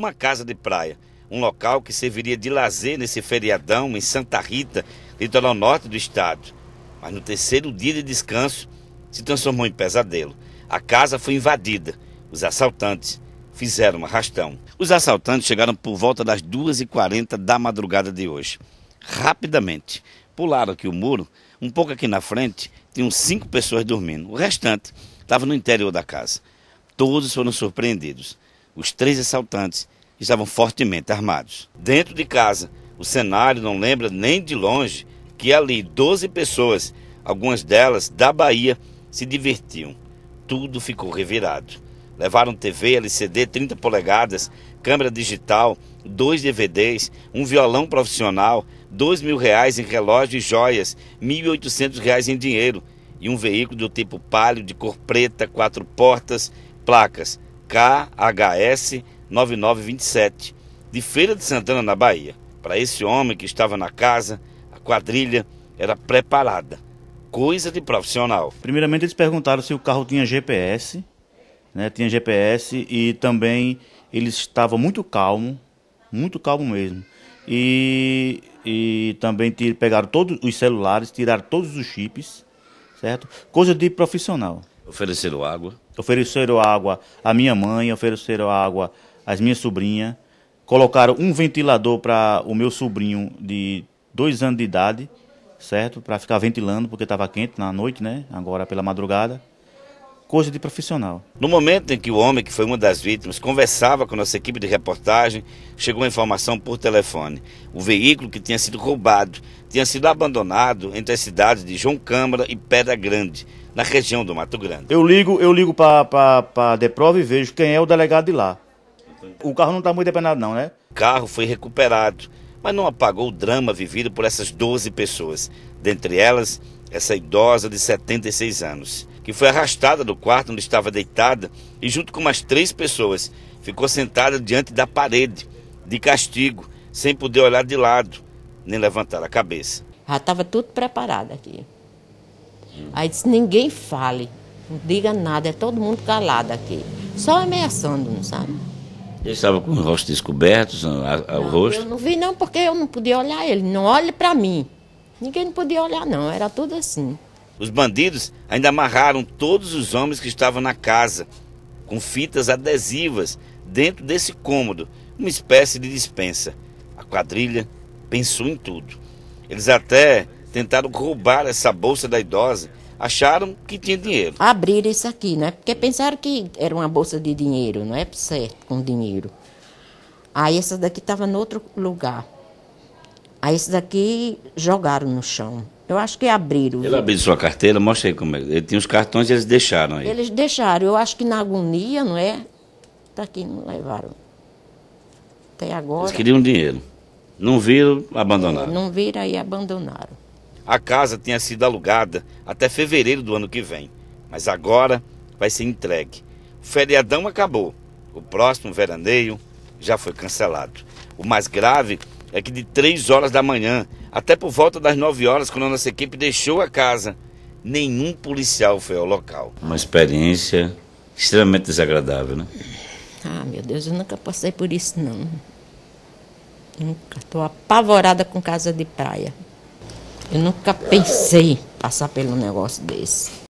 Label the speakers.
Speaker 1: uma casa de praia, um local que serviria de lazer nesse feriadão em Santa Rita, litoral norte do estado. Mas no terceiro dia de descanso, se transformou em pesadelo. A casa foi invadida. Os assaltantes fizeram um arrastão. Os assaltantes chegaram por volta das 2h40 da madrugada de hoje. Rapidamente pularam aqui o muro, um pouco aqui na frente, tinham cinco pessoas dormindo. O restante estava no interior da casa. Todos foram surpreendidos. Os três assaltantes estavam fortemente armados. Dentro de casa, o cenário não lembra nem de longe que ali 12 pessoas, algumas delas da Bahia, se divertiam. Tudo ficou revirado. Levaram TV, LCD 30 polegadas, câmera digital, dois DVDs, um violão profissional, dois mil reais em relógio e joias, mil e oitocentos reais em dinheiro e um veículo do tipo palio de cor preta, quatro portas, placas KHS 9927, de Feira de Santana, na Bahia. Para esse homem que estava na
Speaker 2: casa, a quadrilha era preparada. Coisa de profissional. Primeiramente, eles perguntaram se o carro tinha GPS. Né? Tinha GPS e também ele estava muito calmo, muito calmo mesmo. E, e também pegaram todos os celulares, tiraram todos os chips, certo? Coisa de profissional. Ofereceram água. Ofereceram água à minha mãe, ofereceram água às minhas sobrinhas. Colocaram um ventilador para o meu sobrinho de dois anos de idade, certo? Para ficar ventilando, porque estava quente na noite, né? Agora pela madrugada coisa de profissional. No momento em que o homem, que foi uma das vítimas, conversava
Speaker 1: com nossa equipe de reportagem, chegou a informação por telefone. O veículo que tinha sido roubado tinha sido abandonado entre as cidades de João Câmara e Pedra Grande, na região
Speaker 2: do Mato Grande. Eu ligo, eu ligo para a Deprova e vejo quem é o delegado de lá. O carro não está muito depenado não, né?
Speaker 1: O carro foi recuperado, mas não apagou o drama vivido por essas 12 pessoas, dentre elas essa idosa de 76 anos que foi arrastada do quarto onde estava deitada e, junto com mais três pessoas, ficou sentada diante da parede, de castigo, sem poder olhar de lado, nem levantar a cabeça.
Speaker 3: Já estava tudo preparado aqui. Aí disse: ninguém fale, não diga nada, é todo mundo calado aqui. Só ameaçando, não sabe?
Speaker 1: Ele estava com os rostos descobertos, o rosto? Eu
Speaker 3: não vi, não, porque eu não podia olhar ele. Não olhe para mim. Ninguém não podia olhar, não. Era tudo assim.
Speaker 1: Os bandidos ainda amarraram todos os homens que estavam na casa com fitas adesivas dentro desse cômodo, uma espécie de dispensa. A quadrilha pensou em tudo. Eles até tentaram roubar essa bolsa da idosa, acharam que tinha
Speaker 3: dinheiro. Abriram isso aqui, né? Porque pensaram que era uma bolsa de dinheiro, não é certo com dinheiro. Aí essa daqui estava em outro lugar. Aí esse daqui jogaram no chão. Eu acho que abriram. Ele abriu sua
Speaker 1: carteira, mostra aí como é. Ele tinha os cartões e eles deixaram aí.
Speaker 3: Eles deixaram, eu acho que na agonia, não é? Tá aqui, não levaram. Até agora. Eles queriam
Speaker 1: dinheiro. Não viram, abandonaram.
Speaker 3: É, não viram e abandonaram.
Speaker 1: A casa tinha sido alugada até fevereiro do ano que vem, mas agora vai ser entregue. O feriadão acabou. O próximo veraneio já foi cancelado. O mais grave é que de três horas da manhã até por volta das 9 horas, quando a nossa equipe deixou a casa, nenhum policial foi ao local. Uma experiência extremamente desagradável, né?
Speaker 3: Ah, meu Deus, eu nunca passei por isso, não. Nunca. Estou apavorada com casa de praia. Eu nunca pensei passar pelo negócio desse.